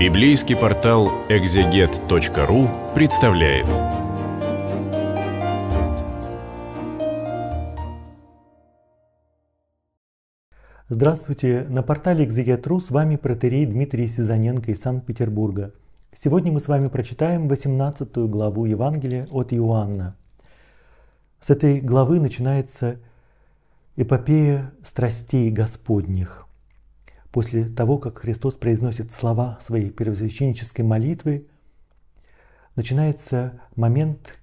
Библейский портал экзегет.ру представляет. Здравствуйте! На портале Экзегет.ру с вами протерей Дмитрий Сизаненко из Санкт-Петербурга. Сегодня мы с вами прочитаем 18 главу Евангелия от Иоанна. С этой главы начинается эпопея страстей Господних – после того, как Христос произносит слова своей первосвященнической молитвы, начинается момент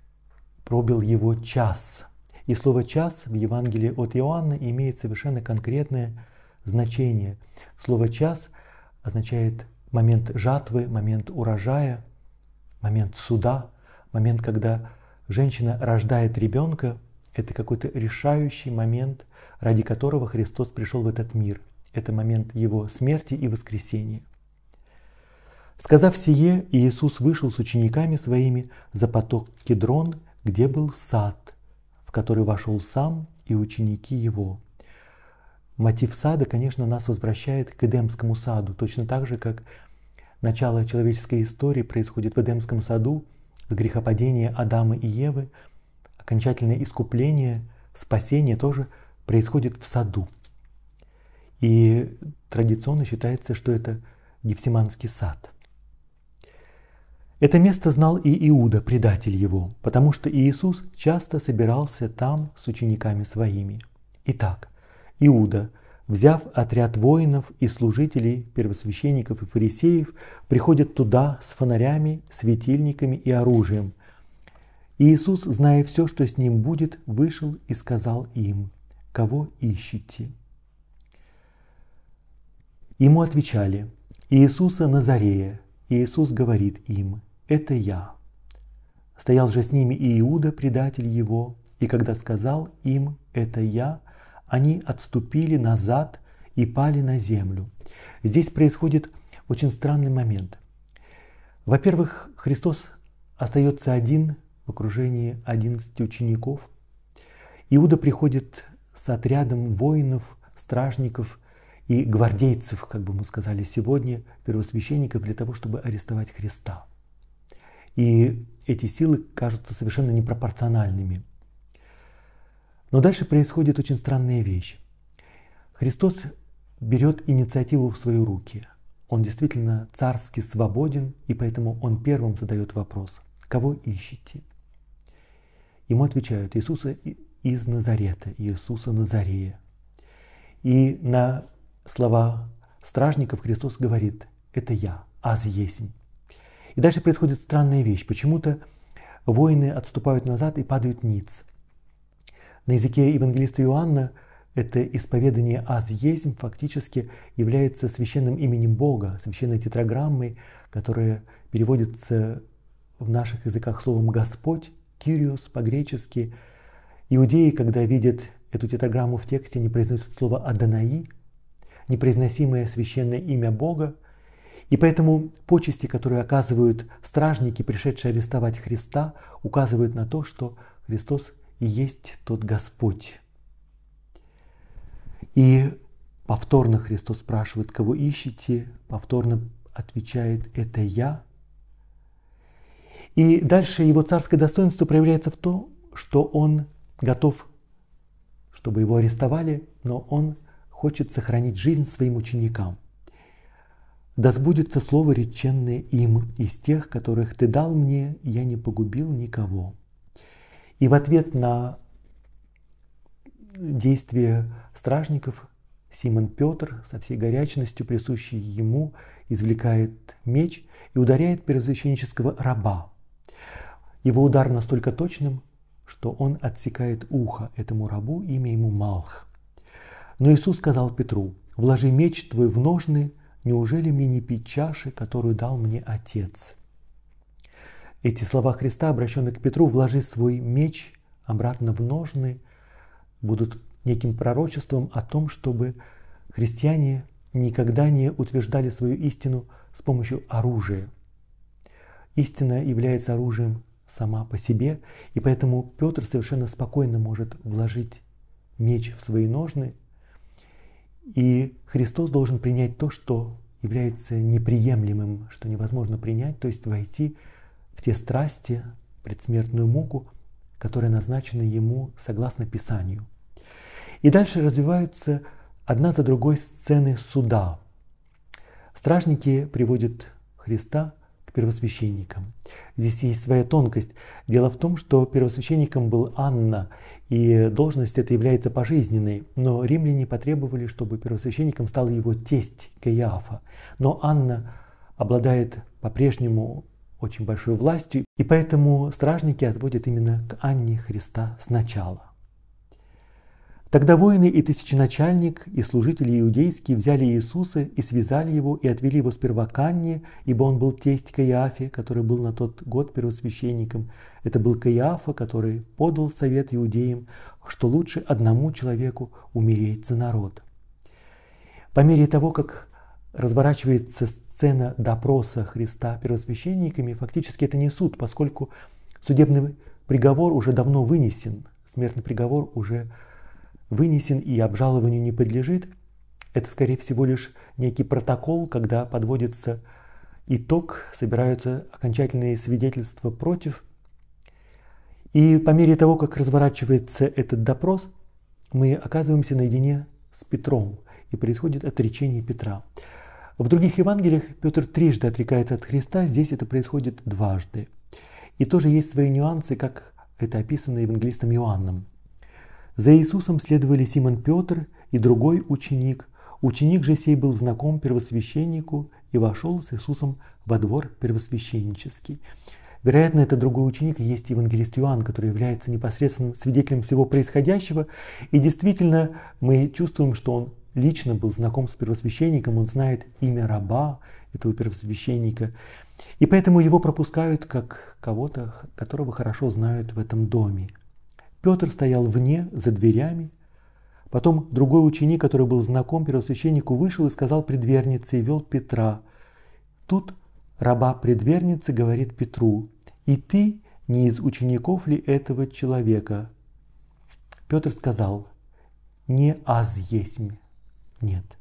«пробил его час». И слово «час» в Евангелии от Иоанна имеет совершенно конкретное значение. Слово «час» означает момент жатвы, момент урожая, момент суда, момент, когда женщина рождает ребенка. Это какой-то решающий момент, ради которого Христос пришел в этот мир – это момент его смерти и воскресения. Сказав сие, Иисус вышел с учениками своими за поток Кедрон, где был сад, в который вошел сам и ученики его. Мотив сада, конечно, нас возвращает к Эдемскому саду, точно так же, как начало человеческой истории происходит в Эдемском саду, с грехопадения Адама и Евы, окончательное искупление, спасение тоже происходит в саду. И традиционно считается, что это Гефсиманский сад. Это место знал и Иуда, предатель его, потому что Иисус часто собирался там с учениками своими. Итак, Иуда, взяв отряд воинов и служителей, первосвященников и фарисеев, приходит туда с фонарями, светильниками и оружием. Иисус, зная все, что с ним будет, вышел и сказал им, «Кого ищете?» Ему отвечали, Иисуса Назарея. Иисус говорит им, это я. Стоял же с ними и Иуда, предатель его, и когда сказал им «это я», они отступили назад и пали на землю. Здесь происходит очень странный момент. Во-первых, Христос остается один в окружении 11 учеников. Иуда приходит с отрядом воинов, стражников – и гвардейцев, как бы мы сказали сегодня, первосвященников для того, чтобы арестовать Христа. И эти силы кажутся совершенно непропорциональными. Но дальше происходит очень странная вещь. Христос берет инициативу в свои руки. Он действительно царски свободен, и поэтому он первым задает вопрос, кого ищете? Ему отвечают Иисуса из Назарета, Иисуса Назарея. И на слова стражников Христос говорит «это я, аз есмь». И дальше происходит странная вещь. Почему-то воины отступают назад и падают ниц. На языке евангелиста Иоанна это исповедание «аз есмь» фактически является священным именем Бога, священной тетраграммой, которая переводится в наших языках словом «Господь», «Кириус» по-гречески. Иудеи, когда видят эту тетраграмму в тексте, не произносят слово «Адонаи», непроизносимое священное имя Бога, и поэтому почести, которые оказывают стражники, пришедшие арестовать Христа, указывают на то, что Христос и есть тот Господь. И повторно Христос спрашивает, кого ищете, повторно отвечает, это я. И дальше его царское достоинство проявляется в том, что он готов, чтобы его арестовали, но он хочет сохранить жизнь своим ученикам. Да сбудется слово, реченное им, из тех, которых ты дал мне, я не погубил никого. И в ответ на действия стражников Симон Петр со всей горячностью, присущей ему, извлекает меч и ударяет первосвященнического раба. Его удар настолько точным, что он отсекает ухо этому рабу, имя ему Малх. Но Иисус сказал Петру, «Вложи меч твой в ножны, неужели мне не пить чаши, которую дал мне Отец?» Эти слова Христа, обращенные к Петру, «Вложи свой меч обратно в ножны», будут неким пророчеством о том, чтобы христиане никогда не утверждали свою истину с помощью оружия. Истина является оружием сама по себе, и поэтому Петр совершенно спокойно может вложить меч в свои ножны – и Христос должен принять то, что является неприемлемым, что невозможно принять, то есть войти в те страсти, предсмертную муку, которая назначена ему согласно Писанию. И дальше развиваются одна за другой сцены суда. Стражники приводят Христа – к первосвященникам. Здесь есть своя тонкость. Дело в том, что первосвященником был Анна, и должность эта является пожизненной, но римляне потребовали, чтобы первосвященником стал его тесть Каиафа. Но Анна обладает по-прежнему очень большой властью, и поэтому стражники отводят именно к Анне Христа сначала. Тогда воины и тысяченачальник, и служители иудейские взяли Иисуса и связали его, и отвели его сперва к Анне, ибо он был тесть Каиафе, который был на тот год первосвященником. Это был Каиафа, который подал совет иудеям, что лучше одному человеку умереть за народ. По мере того, как разворачивается сцена допроса Христа первосвященниками, фактически это не суд, поскольку судебный приговор уже давно вынесен, смертный приговор уже вынесен вынесен и обжалованию не подлежит, это, скорее всего, лишь некий протокол, когда подводится итог, собираются окончательные свидетельства против. И по мере того, как разворачивается этот допрос, мы оказываемся наедине с Петром, и происходит отречение Петра. В других Евангелиях Петр трижды отрекается от Христа, здесь это происходит дважды. И тоже есть свои нюансы, как это описано евангелистом Иоанном – за Иисусом следовали Симон Петр и другой ученик. Ученик же сей был знаком первосвященнику и вошел с Иисусом во двор первосвященнический. Вероятно, это другой ученик есть евангелист Иоанн, который является непосредственным свидетелем всего происходящего. И действительно, мы чувствуем, что он лично был знаком с первосвященником, он знает имя раба этого первосвященника. И поэтому его пропускают как кого-то, которого хорошо знают в этом доме. Петр стоял вне, за дверями. Потом другой ученик, который был знаком первосвященнику, вышел и сказал предвернице и вел Петра. Тут раба предверницы говорит Петру, «И ты не из учеников ли этого человека?» Петр сказал, «Не аз есмь». Нет.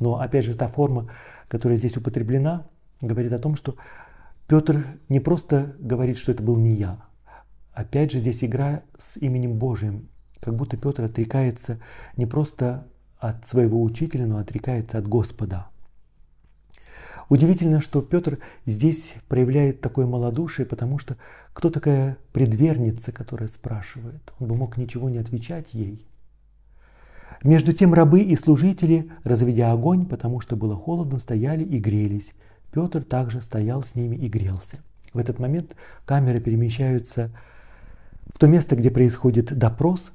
Но опять же та форма, которая здесь употреблена, говорит о том, что Петр не просто говорит, что это был не я, Опять же здесь игра с именем Божиим, как будто Петр отрекается не просто от своего учителя, но отрекается от Господа. Удивительно, что Петр здесь проявляет такое малодушие, потому что кто такая предверница, которая спрашивает? Он бы мог ничего не отвечать ей. Между тем рабы и служители, разведя огонь, потому что было холодно, стояли и грелись. Петр также стоял с ними и грелся. В этот момент камеры перемещаются в то место, где происходит допрос,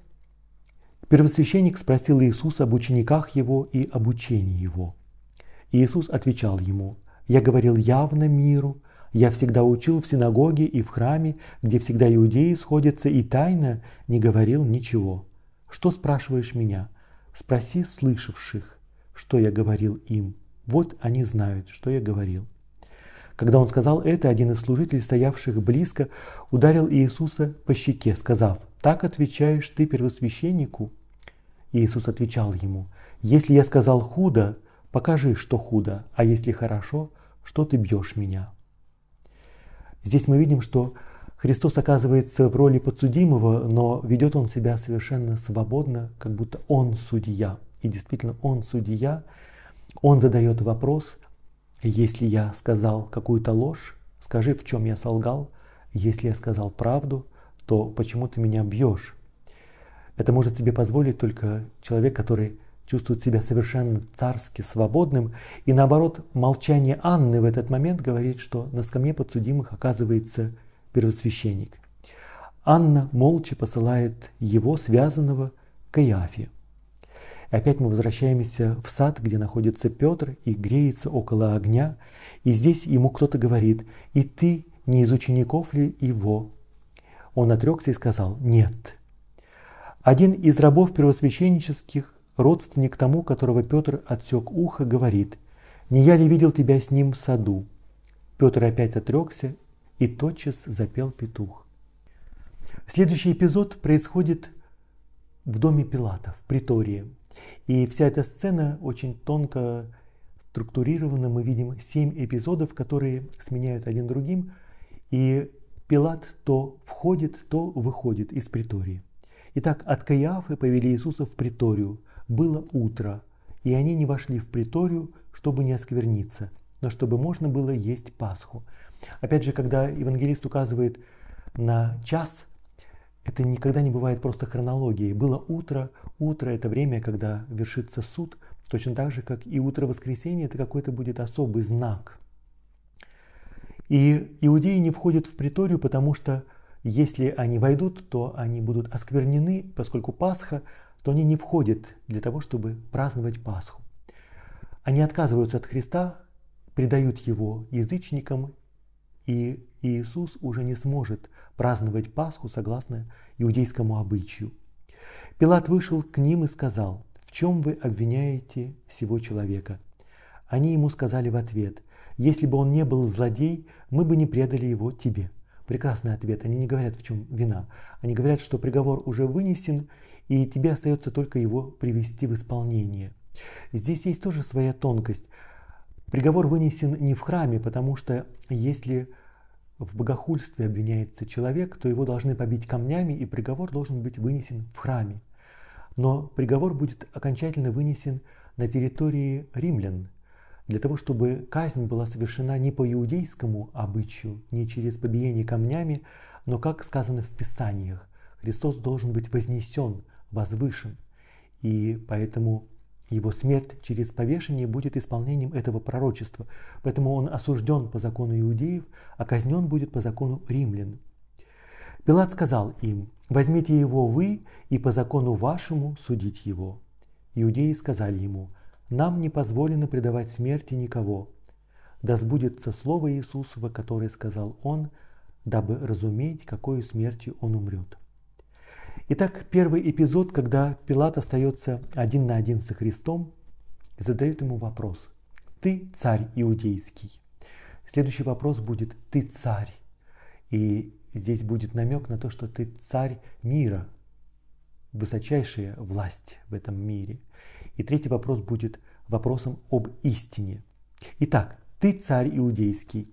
первосвященник спросил Иисуса об учениках его и обучении его. Иисус отвечал ему, «Я говорил явно миру, я всегда учил в синагоге и в храме, где всегда иудеи сходятся, и тайно не говорил ничего. Что спрашиваешь меня? Спроси слышавших, что я говорил им. Вот они знают, что я говорил. Когда он сказал это, один из служителей, стоявших близко, ударил Иисуса по щеке, сказав, «Так отвечаешь ты первосвященнику?» Иисус отвечал ему, «Если я сказал худо, покажи, что худо, а если хорошо, что ты бьешь меня?» Здесь мы видим, что Христос оказывается в роли подсудимого, но ведет он себя совершенно свободно, как будто он судья. И действительно, он судья, он задает вопрос, если я сказал какую-то ложь, скажи, в чем я солгал. Если я сказал правду, то почему ты меня бьешь? Это может себе позволить только человек, который чувствует себя совершенно царски свободным. И наоборот, молчание Анны в этот момент говорит, что на скамье подсудимых оказывается первосвященник. Анна молча посылает его, связанного, к Иафе. Опять мы возвращаемся в сад, где находится Петр и греется около огня. И здесь ему кто-то говорит, и ты не из учеников ли его? Он отрекся и сказал, нет. Один из рабов первосвященнических, родственник тому, которого Петр отсек ухо, говорит, не я ли видел тебя с ним в саду? Петр опять отрекся и тотчас запел петух. Следующий эпизод происходит в доме Пилата, в притории – и вся эта сцена очень тонко структурирована. Мы видим семь эпизодов, которые сменяют один другим. И Пилат то входит, то выходит из притории. Итак, от Каиафы повели Иисуса в приторию. Было утро, и они не вошли в приторию, чтобы не оскверниться, но чтобы можно было есть Пасху. Опять же, когда евангелист указывает на час, это никогда не бывает просто хронологией. Было утро, утро – это время, когда вершится суд, точно так же, как и утро воскресенья – это какой-то будет особый знак. И иудеи не входят в приторию, потому что если они войдут, то они будут осквернены, поскольку Пасха, то они не входят для того, чтобы праздновать Пасху. Они отказываются от Христа, предают его язычникам и Иисус уже не сможет праздновать Пасху согласно иудейскому обычаю. Пилат вышел к ним и сказал, «В чем вы обвиняете всего человека?» Они ему сказали в ответ, «Если бы он не был злодей, мы бы не предали его тебе». Прекрасный ответ. Они не говорят, в чем вина. Они говорят, что приговор уже вынесен, и тебе остается только его привести в исполнение. Здесь есть тоже своя тонкость. Приговор вынесен не в храме, потому что если в богохульстве обвиняется человек, то его должны побить камнями, и приговор должен быть вынесен в храме. Но приговор будет окончательно вынесен на территории римлян, для того, чтобы казнь была совершена не по иудейскому обычаю, не через побиение камнями, но, как сказано в Писаниях, Христос должен быть вознесен, возвышен. И поэтому его смерть через повешение будет исполнением этого пророчества, поэтому он осужден по закону иудеев, а казнен будет по закону римлян. Пилат сказал им, «Возьмите его вы и по закону вашему судить его». Иудеи сказали ему, «Нам не позволено предавать смерти никого». Да сбудется слово Иисусова, которое сказал он, дабы разуметь, какой смертью он умрет. Итак, первый эпизод, когда Пилат остается один на один со Христом и задает ему вопрос. Ты царь иудейский. Следующий вопрос будет «Ты царь». И здесь будет намек на то, что ты царь мира, высочайшая власть в этом мире. И третий вопрос будет вопросом об истине. Итак, ты царь иудейский.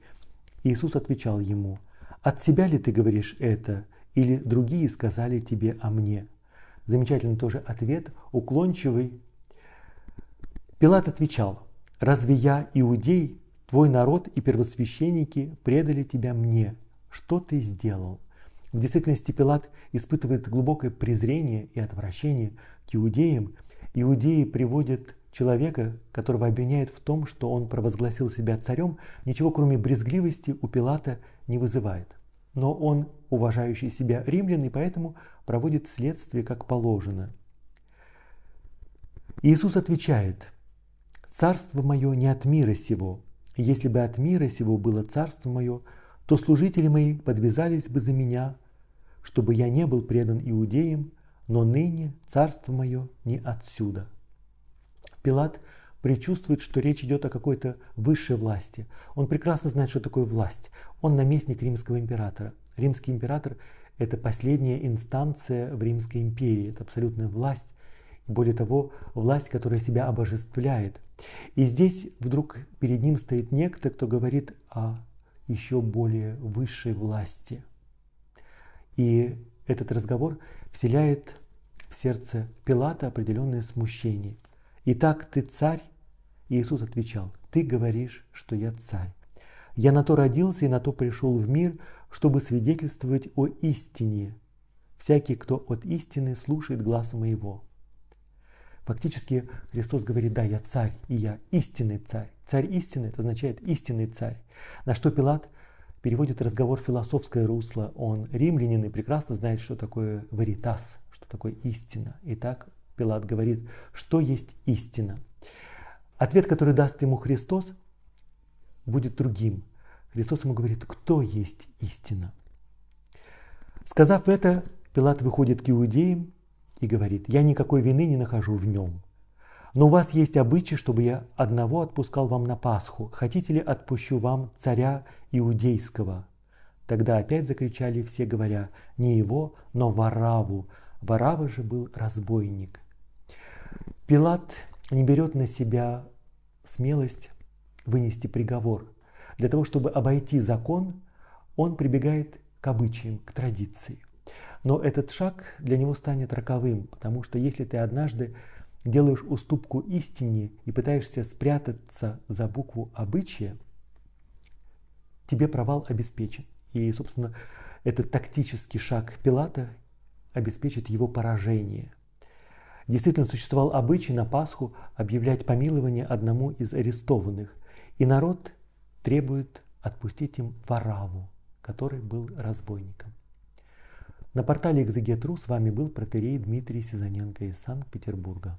Иисус отвечал ему, от себя ли ты говоришь это? Или другие сказали тебе о мне. Замечательный тоже ответ, уклончивый. Пилат отвечал, разве я иудей, твой народ и первосвященники предали тебя мне? Что ты сделал? В действительности Пилат испытывает глубокое презрение и отвращение к иудеям. Иудеи приводят человека, которого обвиняет в том, что он провозгласил себя царем, ничего кроме брезгливости у Пилата не вызывает но он уважающий себя римлян и поэтому проводит следствие как положено. Иисус отвечает, «Царство мое не от мира сего. Если бы от мира сего было царство мое, то служители мои подвязались бы за меня, чтобы я не был предан иудеям, но ныне царство мое не отсюда». Пилат – предчувствует, что речь идет о какой-то высшей власти. Он прекрасно знает, что такое власть. Он наместник римского императора. Римский император – это последняя инстанция в Римской империи, это абсолютная власть, более того, власть, которая себя обожествляет. И здесь вдруг перед ним стоит некто, кто говорит о еще более высшей власти. И этот разговор вселяет в сердце Пилата определенное смущение. «Итак, ты царь?» Иисус отвечал, «Ты говоришь, что я царь. Я на то родился и на то пришел в мир, чтобы свидетельствовать о истине. Всякий, кто от истины, слушает глаз моего». Фактически Христос говорит, да, я царь, и я истинный царь. Царь истины, это означает истинный царь. На что Пилат переводит разговор в философское русло. Он римлянин и прекрасно знает, что такое веритас, что такое истина. Итак, Пилат говорит, что есть истина – Ответ, который даст ему Христос, будет другим. Христос ему говорит, кто есть истина. Сказав это, Пилат выходит к иудеям и говорит, я никакой вины не нахожу в нем. Но у вас есть обычай, чтобы я одного отпускал вам на Пасху. Хотите ли отпущу вам царя иудейского? Тогда опять закричали все, говоря, не его, но Вараву. Варава же был разбойник. Пилат не берет на себя смелость вынести приговор. Для того, чтобы обойти закон, он прибегает к обычаям, к традиции. Но этот шаг для него станет роковым, потому что если ты однажды делаешь уступку истине и пытаешься спрятаться за букву обычая, тебе провал обеспечен. И, собственно, этот тактический шаг Пилата обеспечит его поражение – Действительно существовал обычай на Пасху объявлять помилование одному из арестованных, и народ требует отпустить им Вараву, который был разбойником. На портале «Экзегетру» с вами был протерей Дмитрий Сизаненко из Санкт-Петербурга.